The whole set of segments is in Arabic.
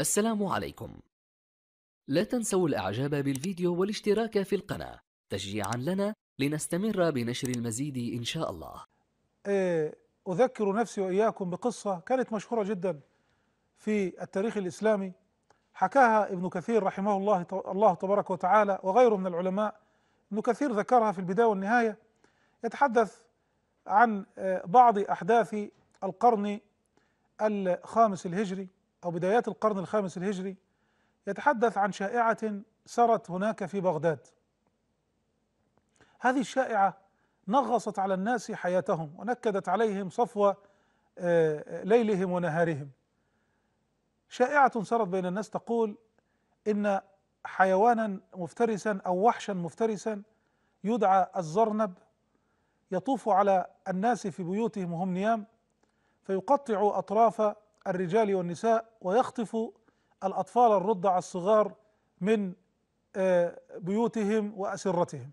السلام عليكم لا تنسوا الاعجاب بالفيديو والاشتراك في القناة تشجيعا لنا لنستمر بنشر المزيد ان شاء الله إيه، اذكر نفسي واياكم بقصة كانت مشهورة جدا في التاريخ الاسلامي حكاها ابن كثير رحمه الله الله تبارك وتعالى وغيره من العلماء ابن كثير ذكرها في البداية والنهاية يتحدث عن آه، بعض احداث القرن الخامس الهجري أو بدايات القرن الخامس الهجري يتحدث عن شائعة سرت هناك في بغداد هذه الشائعة نغصت على الناس حياتهم ونكدت عليهم صفو آه، ليلهم ونهارهم شائعة سرت بين الناس تقول إن حيوانا مفترسا أو وحشا مفترسا يدعى الزرنب يطوف على الناس في بيوتهم وهم نيام فيقطع أطراف الرجال والنساء ويخطف الأطفال الرضع الصغار من آه، بيوتهم وأسرتهم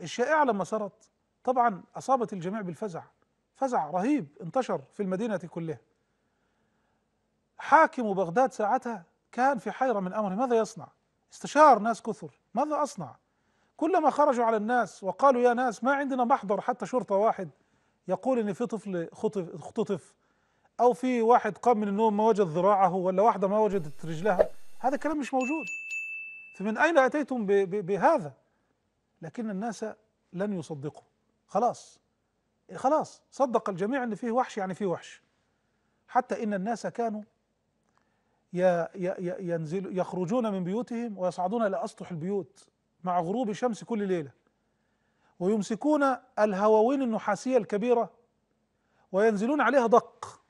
الشائعة لما صارت طبعا أصابت الجميع بالفزع فزع رهيب انتشر في المدينة كلها حاكم بغداد ساعتها كان في حيرة من أمره ماذا يصنع استشار ناس كثر ماذا أصنع كلما خرجوا على الناس وقالوا يا ناس ما عندنا محضر حتى شرطة واحد يقول إن في طفل خطف, خطف او في واحد قام من النوم ما وجد ذراعه ولا واحده ما وجدت رجلها هذا الكلام مش موجود فمن اين اتيتم بهذا لكن الناس لن يصدقوا خلاص خلاص صدق الجميع ان فيه وحش يعني فيه وحش حتى ان الناس كانوا ينزل يخرجون من بيوتهم ويصعدون الى اسطح البيوت مع غروب شمس كل ليله ويمسكون الهواوين النحاسيه الكبيره وينزلون عليها دق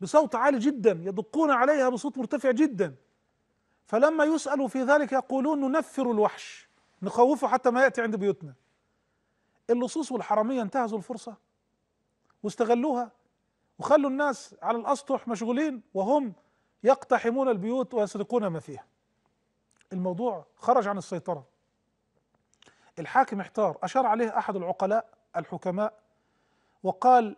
بصوت عالي جدا يدقون عليها بصوت مرتفع جدا فلما يسألوا في ذلك يقولون ننفر الوحش نخوفه حتى ما يأتي عند بيوتنا اللصوص والحرامية انتهزوا الفرصة واستغلوها وخلوا الناس على الأسطح مشغولين وهم يقتحمون البيوت ويسرقون ما فيها الموضوع خرج عن السيطرة الحاكم احتار أشار عليه أحد العقلاء الحكماء وقال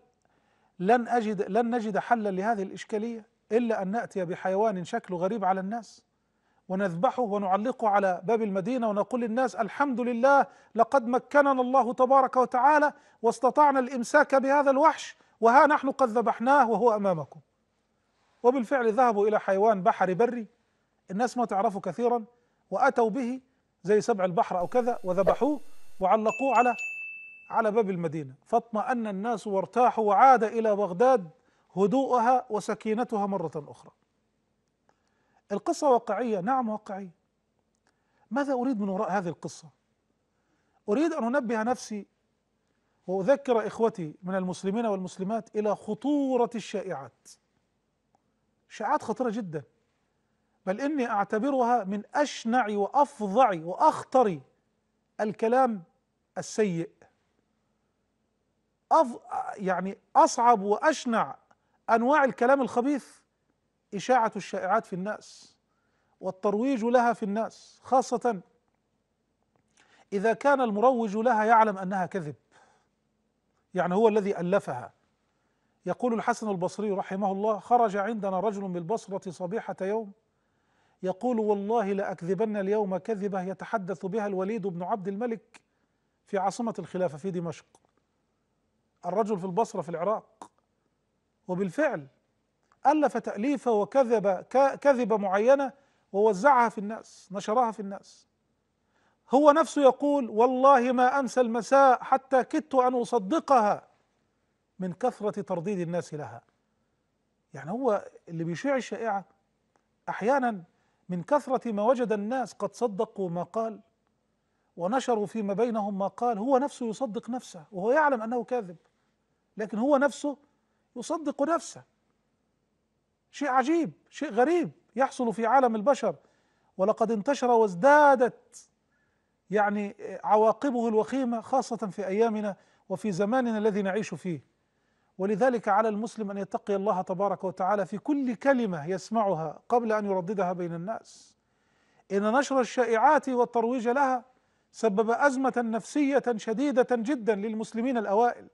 لن أجد لن نجد حلا لهذه الإشكالية إلا أن نأتي بحيوان شكله غريب على الناس ونذبحه ونعلقه على باب المدينة ونقول للناس الحمد لله لقد مكننا الله تبارك وتعالى واستطعنا الإمساك بهذا الوحش وها نحن قد ذبحناه وهو أمامكم وبالفعل ذهبوا إلى حيوان بحري بري الناس ما تعرفه كثيرا وأتوا به زي سبع البحر أو كذا وذبحوه وعلقوه على على باب المدينة فاطمأن الناس وارتاحوا وعاد إلى بغداد هدوءها وسكينتها مرة أخرى القصة واقعية نعم واقعية ماذا أريد من وراء هذه القصة أريد أن أنبه نفسي وأذكر إخوتي من المسلمين والمسلمات إلى خطورة الشائعات شائعات خطيرة جدا بل إني أعتبرها من أشنع وأفظع وأخطر الكلام السيء أف يعني أصعب وأشنع أنواع الكلام الخبيث إشاعة الشائعات في الناس والترويج لها في الناس خاصة إذا كان المروج لها يعلم أنها كذب يعني هو الذي ألفها يقول الحسن البصري رحمه الله خرج عندنا رجل بالبصرة صبيحة يوم يقول والله لأكذبن اليوم كذبة يتحدث بها الوليد بن عبد الملك في عاصمة الخلافة في دمشق الرجل في البصرة في العراق وبالفعل ألف تأليفة وكذب كذبة معينة ووزعها في الناس نشرها في الناس هو نفسه يقول والله ما أمسى المساء حتى كدت أن أصدقها من كثرة ترديد الناس لها يعني هو اللي بيشيع الشائعة أحيانا من كثرة ما وجد الناس قد صدقوا ما قال ونشروا فيما بينهم ما قال هو نفسه يصدق نفسه وهو يعلم أنه كاذب لكن هو نفسه يصدق نفسه شيء عجيب شيء غريب يحصل في عالم البشر ولقد انتشر وازدادت يعني عواقبه الوخيمه خاصه في ايامنا وفي زماننا الذي نعيش فيه ولذلك على المسلم ان يتقي الله تبارك وتعالى في كل كلمه يسمعها قبل ان يرددها بين الناس ان نشر الشائعات والترويج لها سبب ازمه نفسيه شديده جدا للمسلمين الاوائل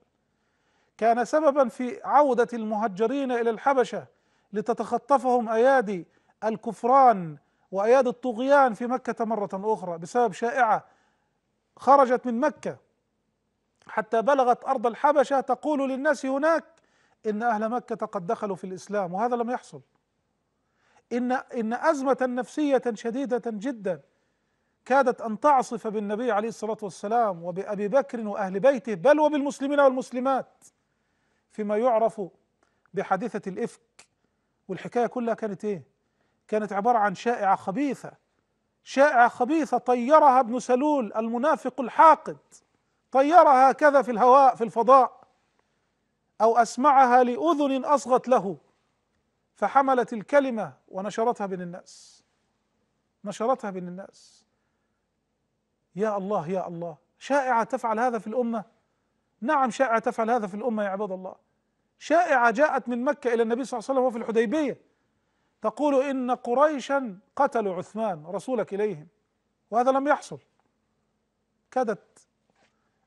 كان سببا في عوده المهجرين الى الحبشه لتتخطفهم ايادي الكفران وايادي الطغيان في مكه مره اخرى بسبب شائعه خرجت من مكه حتى بلغت ارض الحبشه تقول للناس هناك ان اهل مكه قد دخلوا في الاسلام وهذا لم يحصل ان ان ازمه نفسيه شديده جدا كادت ان تعصف بالنبي عليه الصلاه والسلام وبابي بكر واهل بيته بل وبالمسلمين والمسلمات فيما يعرف بحادثة الإفك والحكاية كلها كانت إيه؟ كانت عبارة عن شائعة خبيثة شائعة خبيثة طيرها ابن سلول المنافق الحاقد طيرها هكذا في الهواء في الفضاء أو أسمعها لأذن أصغت له فحملت الكلمة ونشرتها بين الناس نشرتها بين الناس يا الله يا الله شائعة تفعل هذا في الأمة نعم شائعة تفعل هذا في الأمة يا عباد الله شائعة جاءت من مكة إلى النبي صلى الله عليه وسلم وهو في الحديبية تقول إن قريشا قتلوا عثمان رسولك إليهم وهذا لم يحصل كادت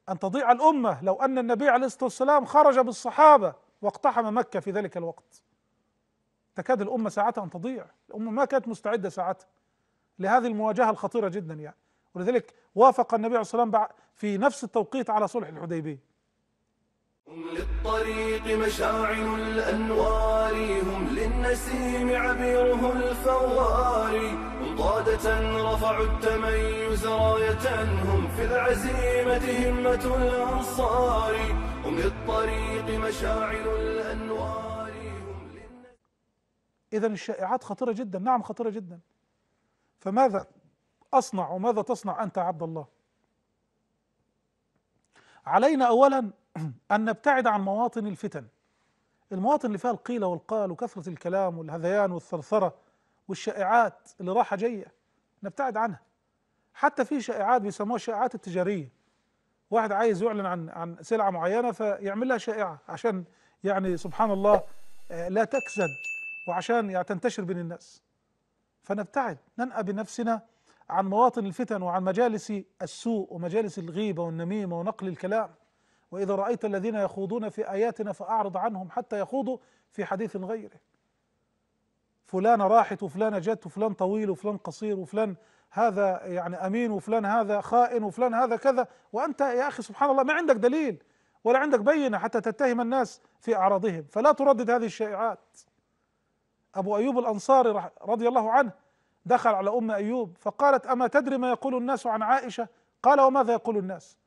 أن تضيع الأمة لو أن النبي عليه الصلاة والسلام خرج بالصحابة واقتحم مكة في ذلك الوقت تكاد الأمة ساعتها أن تضيع الأمة ما كانت مستعدة ساعتها لهذه المواجهة الخطيرة جدا يعني ولذلك وافق النبي عليه الصلاة والسلام في نفس التوقيت على صلح الحديبية هم للطريق مشاعل الأنوار هم للنسيم عبيره الفوار هم قادة رفعوا التميز راية هم في العزيمة همة الأنصار هم للطريق مشاعل الأنوار هم إذا الشائعات خطيرة جدا نعم خطيرة جدا فماذا أصنع وماذا تصنع أنت عبد الله علينا أولا أن نبتعد عن مواطن الفتن المواطن اللي فيها القيل والقال وكثرة الكلام والهذيان والثرثرة والشائعات اللي راحة جاية نبتعد عنها حتى في شائعات بيسموها الشائعات التجارية واحد عايز يعلن عن عن سلعة معينة فيعمل لها شائعة عشان يعني سبحان الله آه، لا تكسد وعشان يعني تنتشر بين الناس فنبتعد ننأى بنفسنا عن مواطن الفتن وعن مجالس السوء ومجالس الغيبة والنميمة ونقل الكلام وإذا رأيت الذين يخوضون في آياتنا فأعرض عنهم حتى يخوضوا في حديث غيره فلان راحت وفلان جت وفلان طويل وفلان قصير وفلان هذا يعني أمين وفلان هذا خائن وفلان هذا كذا وأنت يا أخي سبحان الله ما عندك دليل ولا عندك بينة حتى تتهم الناس في أعراضهم فلا تردد هذه الشائعات أبو أيوب الأنصاري رضي الله عنه دخل على أم أيوب فقالت أما تدري ما يقول الناس عن عائشة قال وماذا يقول الناس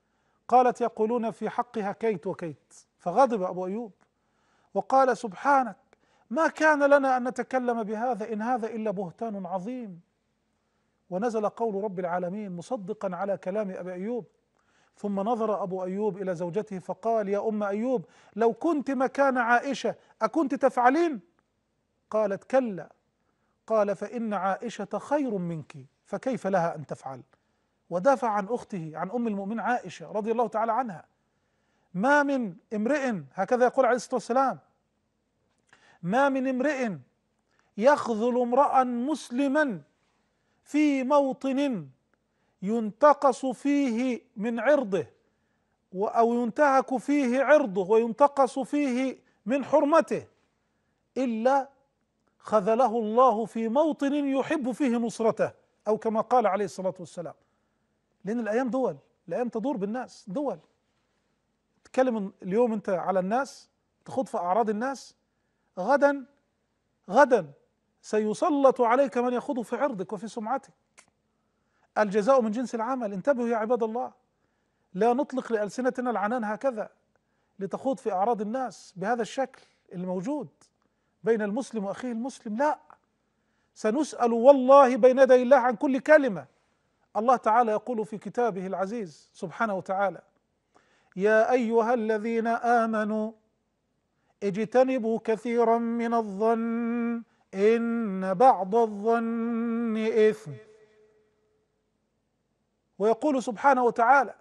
قالت يقولون في حقها كيت وكيت فغضب أبو أيوب وقال سبحانك ما كان لنا أن نتكلم بهذا إن هذا إلا بهتان عظيم ونزل قول رب العالمين مصدقا على كلام أبي أيوب ثم نظر أبو أيوب إلى زوجته فقال يا أم أيوب لو كنت مكان عائشة أكنت تفعلين قالت كلا قال فإن عائشة خير منك فكيف لها أن تفعل ودافع عن أخته عن أم المؤمنين عائشة رضي الله تعالى عنها ما من امرئ هكذا يقول عليه الصلاة والسلام ما من امرئ يخذل امرأ مسلما في موطن ينتقص فيه من عرضه أو ينتهك فيه عرضه وينتقص فيه من حرمته إلا خذله الله في موطن يحب فيه نصرته أو كما قال عليه الصلاة والسلام لأن الأيام دول الأيام تدور بالناس دول تتكلم اليوم أنت على الناس تخوض في أعراض الناس غدا غدا سيسلط عليك من يخوض في عرضك وفي سمعتك الجزاء من جنس العمل انتبهوا يا عباد الله لا نطلق لألسنتنا العنان هكذا لتخوض في أعراض الناس بهذا الشكل الموجود بين المسلم وأخيه المسلم لا سنسأل والله بين يدي الله عن كل كلمة الله تعالى يقول في كتابه العزيز سبحانه وتعالى يا ايها الذين امنوا اجتنبوا كثيرا من الظن ان بعض الظن اثم ويقول سبحانه وتعالى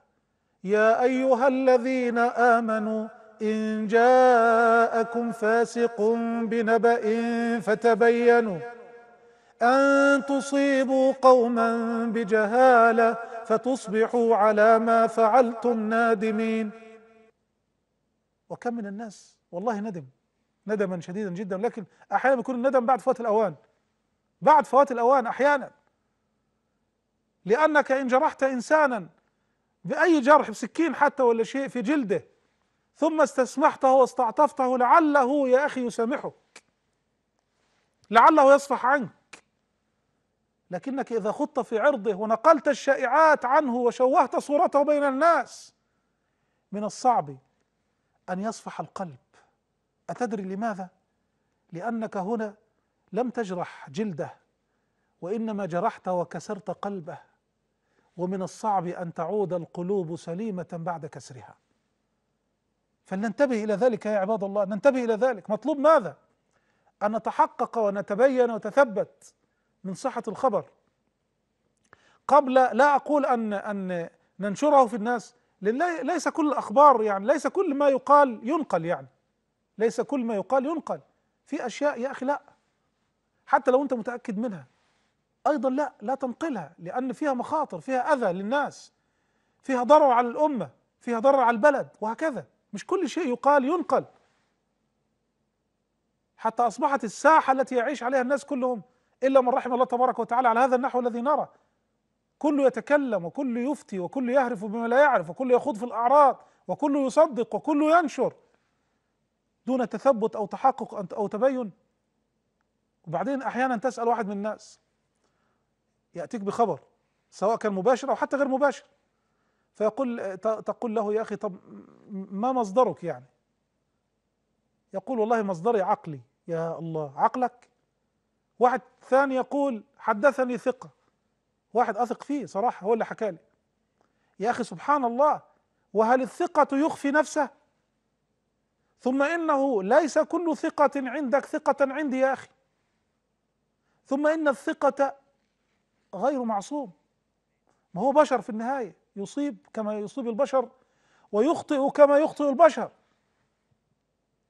يا ايها الذين امنوا ان جاءكم فاسق بنبأ فتبينوا أن تصيبوا قوما بجهالة فتصبحوا على ما فعلتم نادمين وكم من الناس والله ندم ندما شديدا جدا لكن أحيانا يكون الندم بعد فوات الأوان بعد فوات الأوان أحيانا لأنك إن جرحت إنسانا بأي جرح بسكين حتى ولا شيء في جلده ثم استسمحته واستعطفته لعله يا أخي يسامحك لعله يصفح عنك لكنك إذا خضت في عرضه ونقلت الشائعات عنه وشوهت صورته بين الناس من الصعب أن يصفح القلب أتدري لماذا؟ لأنك هنا لم تجرح جلده وإنما جرحت وكسرت قلبه ومن الصعب أن تعود القلوب سليمة بعد كسرها فلننتبه إلى ذلك يا عباد الله ننتبه إلى ذلك مطلوب ماذا؟ أن نتحقق ونتبين وتثبت من صحة الخبر قبل لا أقول أن أن ننشره في الناس لأن ليس كل الأخبار يعني ليس كل ما يقال ينقل يعني ليس كل ما يقال ينقل في أشياء يا أخي لا حتى لو أنت متأكد منها أيضا لا لا تنقلها لأن فيها مخاطر فيها أذى للناس فيها ضرر على الأمة فيها ضرر على البلد وهكذا مش كل شيء يقال ينقل حتى أصبحت الساحة التي يعيش عليها الناس كلهم إلا من رحم الله تبارك وتعالى على هذا النحو الذي نرى كل يتكلم وكل يفتي وكل يهرف بما لا يعرف وكل يخوض في الأعراض وكل يصدق وكل ينشر دون تثبت أو تحقق أو تبين وبعدين أحيانا تسأل واحد من الناس يأتيك بخبر سواء كان مباشر أو حتى غير مباشر فيقول تقول له يا أخي طب ما مصدرك يعني يقول والله مصدري عقلي يا الله عقلك واحد ثاني يقول حدثني ثقة واحد أثق فيه صراحة هو اللي حكى لي يا أخي سبحان الله وهل الثقة يخفي نفسه ثم إنه ليس كل ثقة عندك ثقة عندي يا أخي ثم إن الثقة غير معصوم ما هو بشر في النهاية يصيب كما يصيب البشر ويخطئ كما يخطئ البشر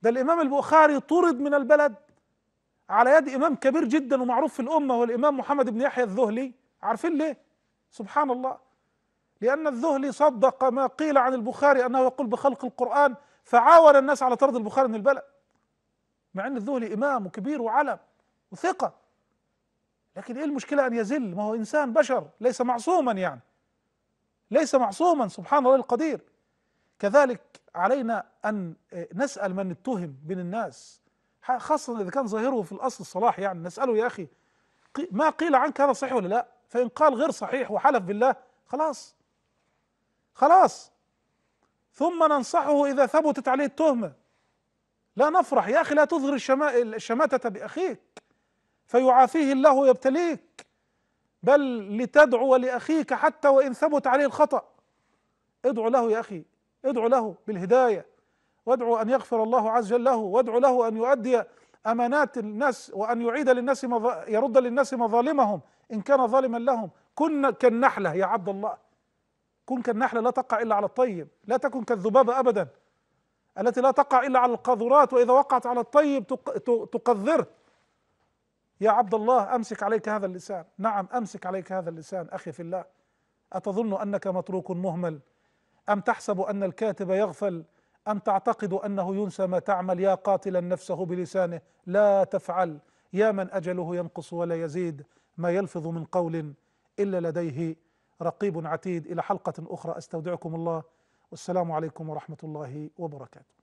ده الإمام البخاري طرد من البلد على يد إمام كبير جدا ومعروف في الأمة هو الإمام محمد بن يحيى الذهلي عارفين ليه؟ سبحان الله لأن الذهلي صدق ما قيل عن البخاري أنه يقول بخلق القرآن فعاون الناس على طرد البخاري من البلد مع أن الذهلي إمام وكبير وعلم وثقة لكن إيه المشكلة أن يزل ما هو إنسان بشر ليس معصوما يعني ليس معصوما سبحان الله القدير كذلك علينا أن نسأل من اتهم من الناس خاصة إذا كان ظاهره في الأصل صلاح يعني نسأله يا أخي ما قيل عنك هذا صحيح ولا لا فإن قال غير صحيح وحلف بالله خلاص خلاص ثم ننصحه إذا ثبتت عليه التهمة لا نفرح يا أخي لا تظهر الشماتة بأخيك فيعافيه الله ويبتليك بل لتدعو لأخيك حتى وإن ثبت عليه الخطأ ادعو له يا أخي ادعو له بالهداية وادعو أن يغفر الله عز وجل له وادعو له أن يؤدي أمانات الناس وأن يعيد للناس مظ... يرد للناس مظالمهم إن كان ظالما لهم كن كالنحلة يا عبد الله كن كالنحلة لا تقع إلا على الطيب لا تكن كالذبابة أبدا التي لا تقع إلا على القاذورات وإذا وقعت على الطيب تقذره يا عبد الله أمسك عليك هذا اللسان نعم أمسك عليك هذا اللسان أخي في الله أتظن أنك متروك مهمل أم تحسب أن الكاتب يغفل أم تعتقد أنه ينسى ما تعمل يا قاتلا نفسه بلسانه لا تفعل يا من أجله ينقص ولا يزيد ما يلفظ من قول إلا لديه رقيب عتيد إلى حلقة أخرى أستودعكم الله والسلام عليكم ورحمة الله وبركاته